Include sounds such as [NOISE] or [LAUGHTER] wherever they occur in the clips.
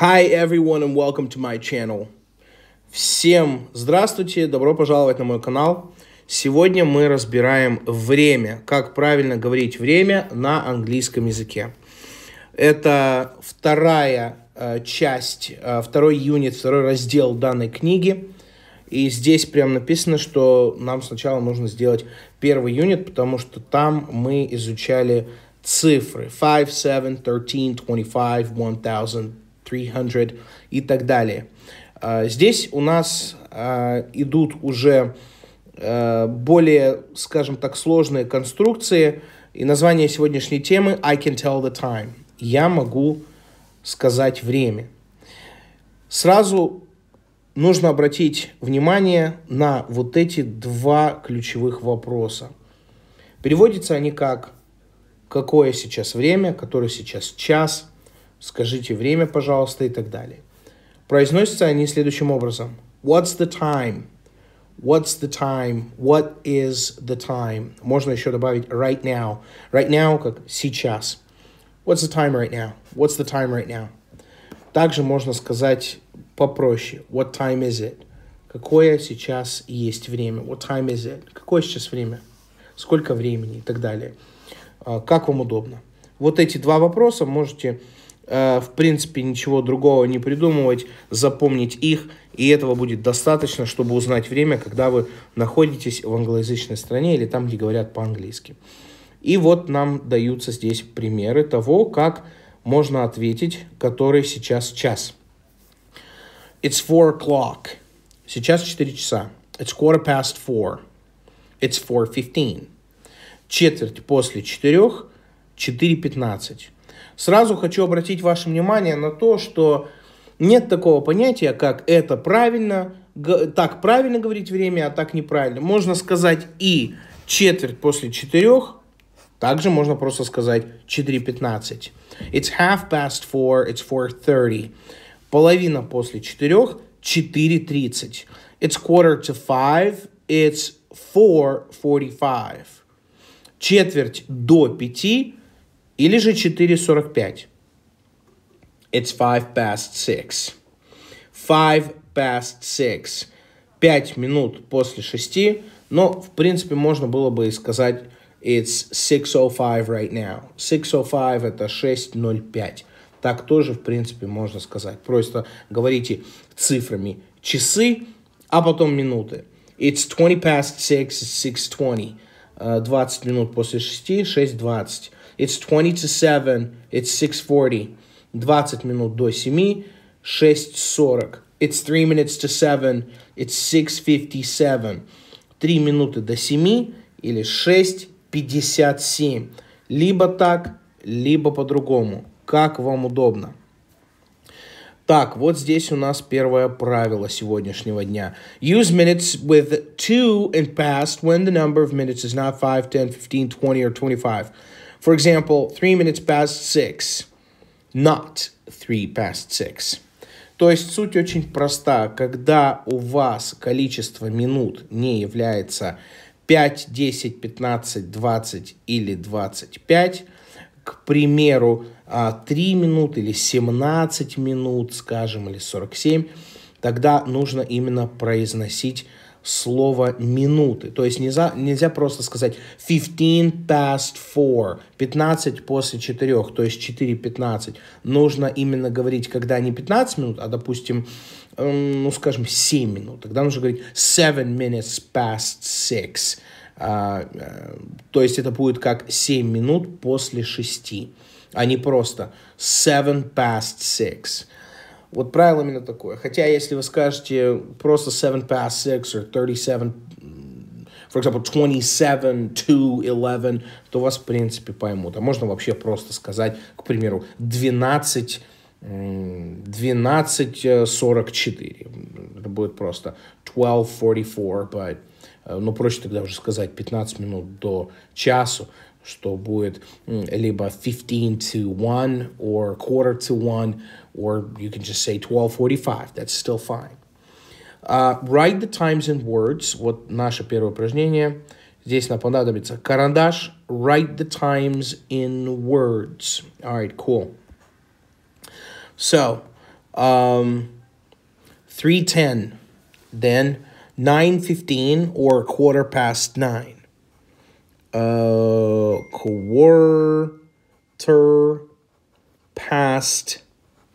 Hi everyone and welcome to my channel. Всем здравствуйте, добро пожаловать на мой канал. Сегодня мы разбираем время, как правильно говорить время на английском языке. Это вторая э, часть, э, второй юнит, второй раздел данной книги. И здесь прям написано, что нам сначала нужно сделать первый юнит, потому что там мы изучали цифры 5, 7, 13, 25, 1000, 300 и так далее. Здесь у нас идут уже более, скажем так, сложные конструкции. И название сегодняшней темы «I can tell the time». Я могу сказать время. Сразу нужно обратить внимание на вот эти два ключевых вопроса. Переводятся они как «Какое сейчас время?», «Который сейчас час?», скажите время, пожалуйста, и так далее. Произносятся они следующим образом. What's the time? What's the time? What is the time? Можно еще добавить right now. Right now как сейчас. What's the time right now? What's the time right now? Также можно сказать попроще. What time is it? Какое сейчас есть время? What time is it? Какое сейчас время? Сколько времени и так далее. А, как вам удобно? Вот эти два вопроса можете Э, в принципе, ничего другого не придумывать, запомнить их, и этого будет достаточно, чтобы узнать время, когда вы находитесь в англоязычной стране или там, где говорят по-английски. И вот нам даются здесь примеры того, как можно ответить, который сейчас час. It's four o'clock. Сейчас 4 часа. It's quarter past four. It's four fifteen. Четверть после четырех, четыре пятнадцать Сразу хочу обратить ваше внимание на то, что нет такого понятия, как это правильно, так правильно говорить время, а так неправильно. Можно сказать и четверть после четырех, также можно просто сказать 4.15. It's half past four, it's 4.30. Половина после четырех, 4.30. It's quarter to five, it's 4.45. Четверть до пяти, или же 4.45. It's five past six. Five past six. Пять минут после шести. Но, в принципе, можно было бы и сказать It's 6.05 right now. 6.05 это 6.05. Так тоже, в принципе, можно сказать. Просто говорите цифрами часы, а потом минуты. It's 20 past 6, it's 6.20. 20 э, минут после 6, 6.20. It's 20 to 7. It's 6.40. 20 минут до 7. 6.40. It's 3 minutes to 7. It's 6.57. 3 минуты до 7 или 6.57. Либо так, либо по-другому. Как вам удобно. Так, вот здесь у нас первое правило сегодняшнего дня. Use minutes with to and past when the number of minutes is not 5, 10, 15, 20 or 25. For example, three minutes past six, not three past six. То есть суть очень проста. Когда у вас количество минут не является 5, 10, 15, 20 или 25, к примеру, 3 а, минуты или 17 минут, скажем, или 47, тогда нужно именно произносить слово минуты. То есть нельзя, нельзя просто сказать 15 past 4, 15 после 4, то есть 4.15. Нужно именно говорить, когда не 15 минут, а, допустим, эм, ну, скажем, 7 минут. Тогда нужно говорить 7 minutes past 6. А, э, то есть это будет как 7 минут после 6, а не просто 7 past 6. Вот правило именно такое. Хотя, если вы скажете просто 7 past 6 or 37, for example, 27 to 11, то вас, в принципе, поймут. А можно вообще просто сказать, к примеру, 12 12.44. Э, Это будет просто 12.44, but, э, но ну, проще тогда уже сказать 15 минут до часу, что будет либо 15 to 1 or quarter to 1, or you can just say 1245. That's still fine. Uh, write the times in words. Вот наше первое упражнение. Здесь нам понадобится карандаш. Write the times in words. All right, cool. So, um, 3.10, then 9.15 or quarter past 9. Uh, quarter past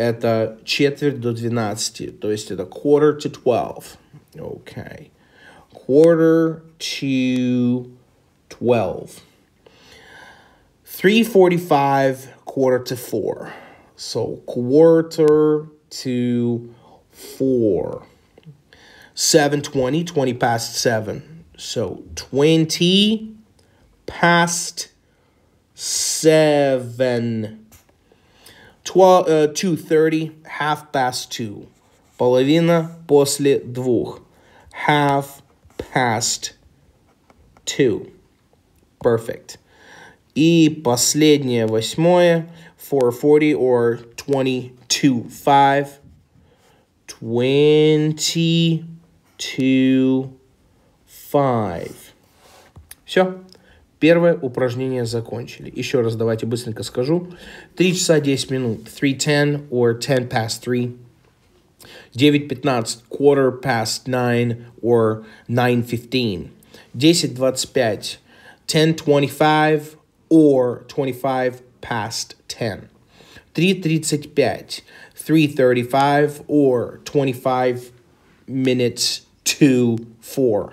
это четверть до 12, то есть это quarter to 12. Okay. Quarter to 12. 3.45, quarter to 4. So quarter to 4. 7.20, 20 past 7. So 20 past 7. 12, uh, 2.30, half past 2. Половина после двух. Half past 2. Perfect. И последнее, восьмое. 4.40 or 22.5. 22.5. Все. Первое упражнение закончили. Еще раз давайте быстренько скажу. 3 часа 10 минут. 3.10 or 10 past 3. 9.15 quarter past 9 or 9.15. 10.25 10.25 or 25 past 10. 3.35 3.35 or 25 minutes to 4.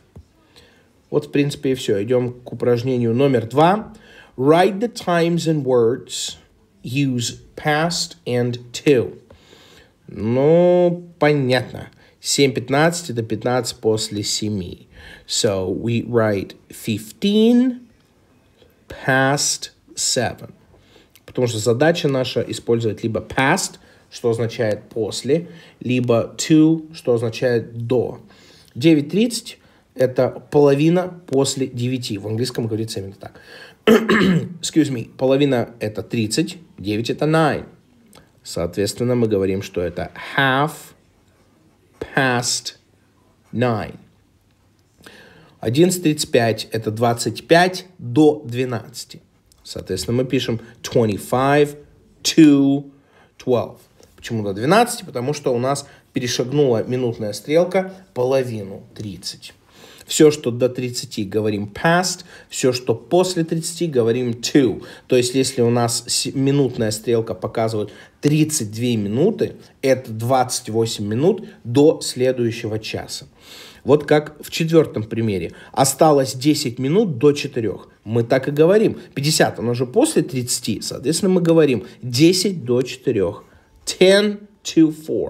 Вот, в принципе, и все. Идем к упражнению номер два. Write the times and words. Use past and to. Ну, понятно. 7.15 до 15 после 7. So, we write 15 past 7. Потому что задача наша использовать либо past, что означает после, либо to, что означает до. 9.30 это половина после 9. В английском говорится именно так. [CLEARS THROAT] Excuse me. Половина это 30, 9 это 9. Соответственно, мы говорим, что это half past 9. 11.35 это 25 до 12. Соответственно, мы пишем 25 to 12. Почему до 12? Потому что у нас перешагнула минутная стрелка половину 30. Все, что до 30, говорим past. Все, что после 30, говорим to. То есть, если у нас минутная стрелка показывает 32 минуты, это 28 минут до следующего часа. Вот как в четвертом примере. Осталось 10 минут до 4. Мы так и говорим. 50, оно же после 30. Соответственно, мы говорим 10 до 4. 10 to 4.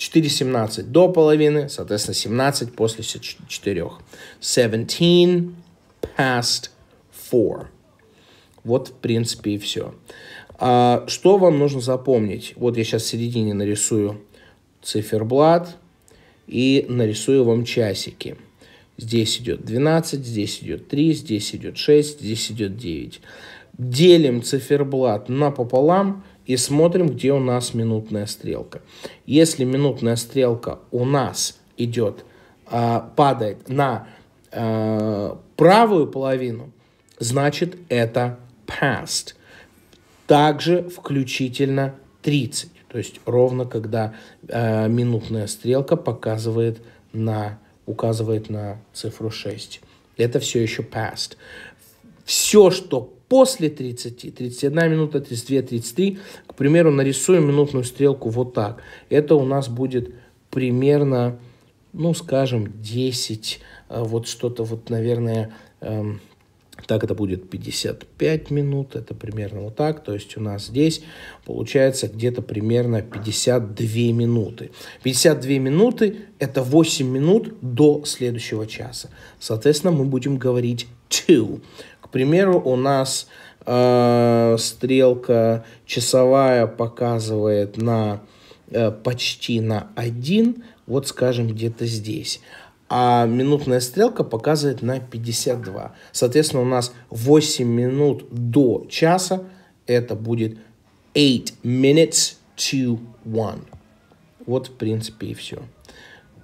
4.17 до половины, соответственно, 17 после 4. 17 past 4. Вот, в принципе, и все. А, что вам нужно запомнить? Вот я сейчас в середине нарисую циферблат и нарисую вам часики. Здесь идет 12, здесь идет 3, здесь идет 6, здесь идет 9. Делим циферблат пополам и смотрим, где у нас минутная стрелка. Если минутная стрелка у нас идет, а, падает на а, правую половину, значит это past. Также включительно 30, то есть ровно когда а, минутная стрелка показывает на, указывает на цифру 6. Это все еще past. Все, что после 30, 31 минута, 32, 33, к примеру, нарисуем минутную стрелку вот так. Это у нас будет примерно, ну, скажем, 10, э, вот что-то вот, наверное, эм, так это будет 55 минут, это примерно вот так, то есть у нас здесь получается где-то примерно 52 минуты. 52 минуты это 8 минут до следующего часа. Соответственно, мы будем говорить to примеру, у нас э, стрелка часовая показывает на э, почти на 1, вот скажем где-то здесь. А минутная стрелка показывает на 52. Соответственно, у нас 8 минут до часа это будет 8 minutes to 1. Вот, в принципе, и все.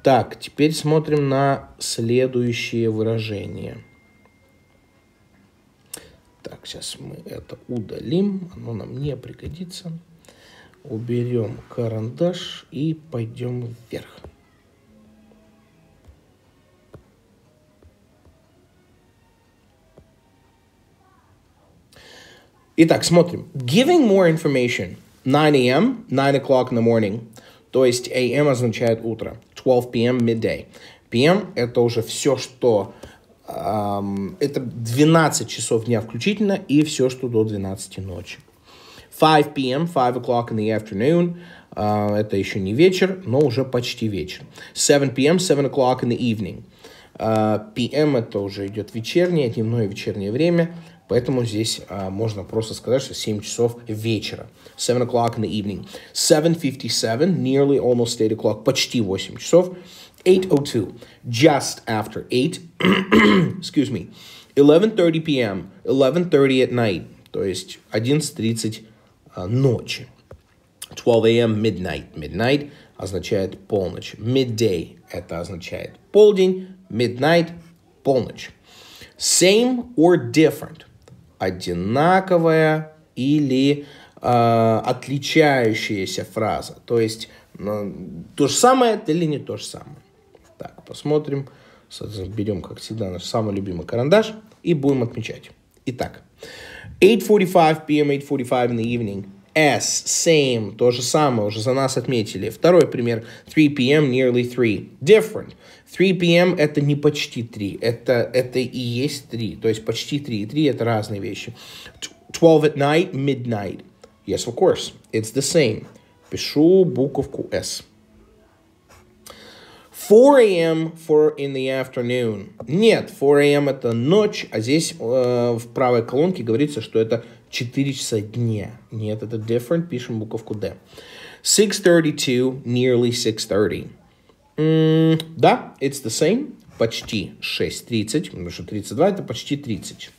Так, теперь смотрим на следующее выражение – так, сейчас мы это удалим, оно нам не пригодится. Уберем карандаш и пойдем вверх. Итак, смотрим. Giving more information. 9 a.m., 9 o'clock in the morning. То есть a.m. означает утро. 12 p.m. midday. PM – это уже все, что это 12 часов дня включительно и все, что до 12 ночи. 5 p.m., 5 o'clock in the afternoon. Uh, это еще не вечер, но уже почти вечер. 7 p.m., 7 o'clock in the evening. Uh, а, p.m. это уже идет вечернее, дневное вечернее время. Поэтому здесь а, можно просто сказать, что 7 часов вечера. 7 o'clock in the evening. 7.57, nearly almost 8 o'clock, почти 8 часов. 8.02, just after 8, [CLEARS THROAT] excuse me, 11.30 p.m., 11.30 at night, то есть 11.30 а, ночи. 12 a.m. midnight. Midnight означает полночь. Midday – это означает полдень. Midnight – полночь. Same or different – одинаковая или э, отличающаяся фраза. То есть э, то же самое или не то же самое. Так, посмотрим. Берем, как всегда, наш самый любимый карандаш и будем отмечать. Итак, 8.45 p.m., 8.45 in the evening. S, same, то же самое, уже за нас отметили. Второй пример, 3 p.m., nearly 3, different. 3 p.m. это не почти 3, это, это и есть 3, то есть почти 3 и 3 это разные вещи. 12 at night, midnight. Yes, of course, it's the same. Пишу буковку S. 4 a.m. for in the afternoon. Нет, 4 a.m. это ночь, а здесь э, в правой колонке говорится, что это 4 часа дня. Нет, это different, пишем буковку D. 6.32, nearly 6.30. Mm, да, it's the same, почти 6.30, потому что 32 это почти 30.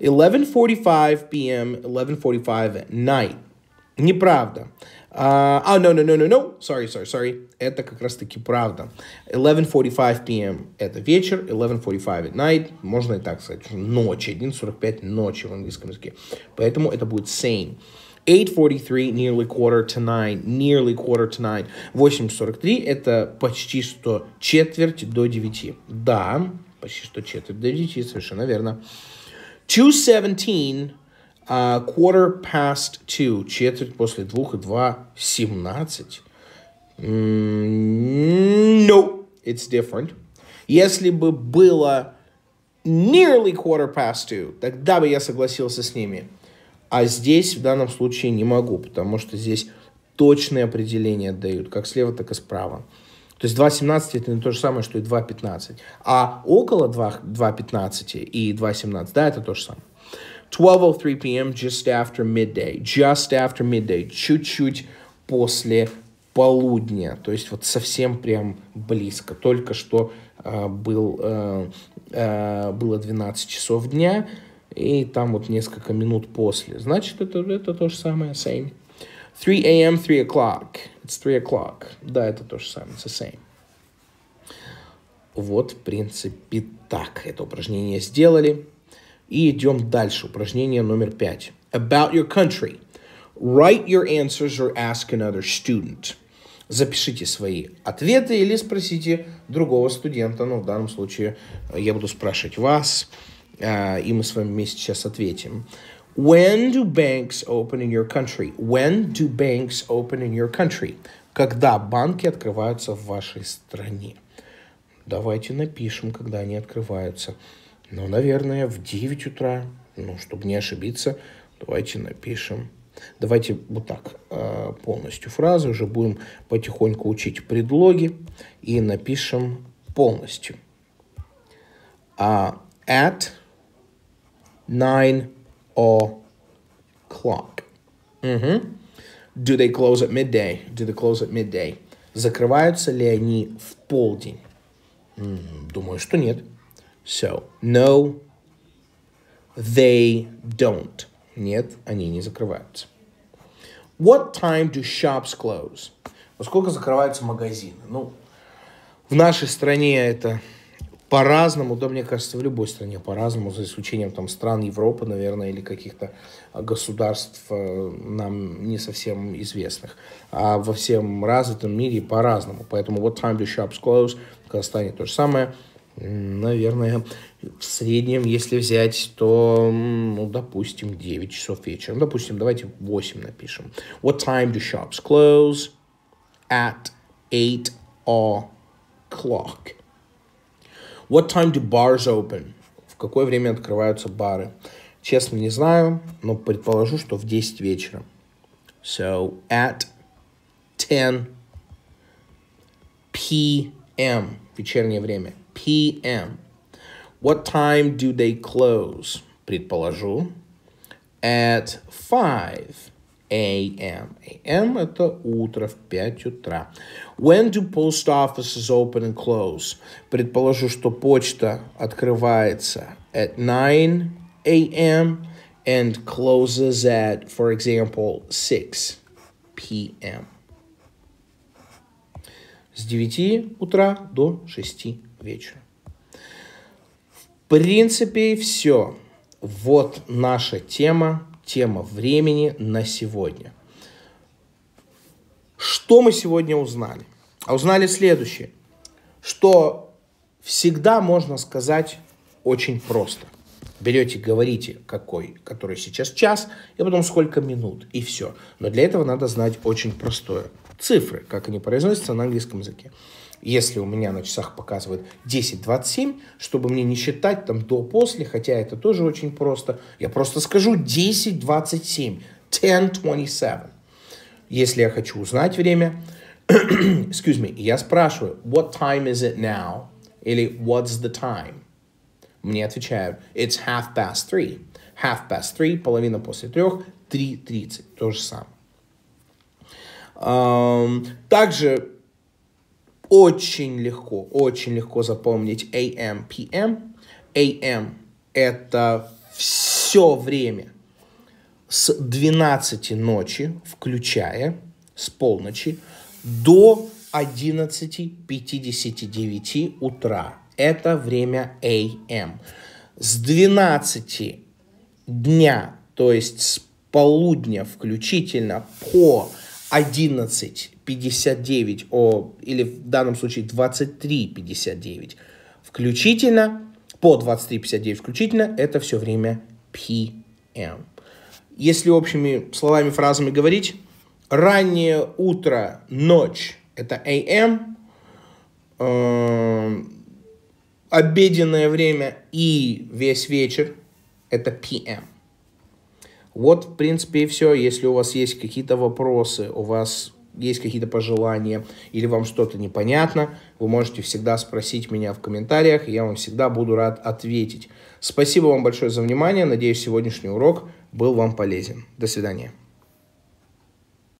11.45 p.m., 11.45 night. Неправда. А, uh, no, no, no, no, no, sorry, sorry, sorry. Это как раз-таки правда. 11.45 p.m. это вечер, 11.45 at night, можно и так сказать, ночь, 1.45 ночи в английском языке. Поэтому это будет same. 8.43, nearly quarter to nine, nearly quarter to nine. 8.43 это почти что четверть до 9. Да, почти что четверть до 9, совершенно верно. 2.17 а quarter past two. Четверть после двух и два. Семнадцать. no, it's different. Если бы было nearly quarter past two, тогда бы я согласился с ними. А здесь в данном случае не могу, потому что здесь точные определения дают, как слева, так и справа. То есть 2.17 это не то же самое, что и 2.15. А около 2.15 и 2.17, да, это то же самое. 12.03 p.m. just after midday. Just after midday. Чуть-чуть после полудня. То есть вот совсем прям близко. Только что э, был, э, э, было 12 часов дня. И там вот несколько минут после. Значит, это, это то же самое. Same. 3 a.m., 3 o'clock. It's 3 o'clock. Да, это то же самое. It's the same. Вот, в принципе, так это упражнение сделали. И идем дальше. Упражнение номер пять. About your country. Write your answers or ask another student. Запишите свои ответы или спросите другого студента. Но ну, в данном случае э, я буду спрашивать вас, э, и мы с вами вместе сейчас ответим. When do banks open in your country? When do banks open in your country? Когда банки открываются в вашей стране? Давайте напишем, когда они открываются. Ну, наверное, в 9 утра, ну, чтобы не ошибиться, давайте напишем. Давайте вот так э, полностью фразы, уже будем потихоньку учить предлоги и напишем полностью. А at 9 o'clock. Угу. Do they close at midday? Do they close at midday? Закрываются ли они в полдень? Думаю, что нет. So, no, they don't. Нет, они не закрываются. What time do shops close? Во сколько закрываются магазины? Ну, в нашей стране это по-разному, да, мне кажется, в любой стране по-разному, за исключением там стран Европы, наверное, или каких-то а, государств э, нам не совсем известных. А во всем развитом мире по-разному. Поэтому вот time do shops close Казахстане то же самое – наверное, в среднем, если взять, то, ну, допустим, 9 часов вечера. Ну, допустим, давайте 8 напишем. What time do shops close? At 8 o'clock. What time do bars open? В какое время открываются бары? Честно, не знаю, но предположу, что в 10 вечера. So, at 10 p.m. Вечернее время p.m. What time do they close? Предположу. At 5 a.m. a.m. это утро в 5 утра. When do post offices open and close? Предположу, что почта открывается at 9 a.m. and closes at, for example, 6 p.m. С 9 утра до 6 вечера. В принципе, все. Вот наша тема, тема времени на сегодня. Что мы сегодня узнали? А узнали следующее, что всегда можно сказать очень просто. Берете, говорите, какой, который сейчас час, и потом сколько минут, и все. Но для этого надо знать очень простое цифры, как они произносятся на английском языке. Если у меня на часах показывает 10.27, чтобы мне не считать там до-после, хотя это тоже очень просто, я просто скажу 10.27, 10.27. Если я хочу узнать время, [CLEARS THROAT] excuse me, я спрашиваю, what time is it now? Или what's the time? Мне отвечают, it's half past three. Half past three, половина после трех, 3.30, то же самое. Также очень легко, очень легко запомнить AM, PM. AM – это все время с 12 ночи, включая с полночи, до 11.59 утра. Это время AM. С 12 дня, то есть с полудня включительно по 11.59 о, или в данном случае 23.59 включительно, по 23.59 включительно, это все время PM. Если общими словами, фразами говорить, раннее утро, ночь – это AM, эм, обеденное время и весь вечер – это PM. Вот, в принципе, и все. Если у вас есть какие-то вопросы, у вас есть какие-то пожелания или вам что-то непонятно, вы можете всегда спросить меня в комментариях, и я вам всегда буду рад ответить. Спасибо вам большое за внимание. Надеюсь, сегодняшний урок был вам полезен. До свидания.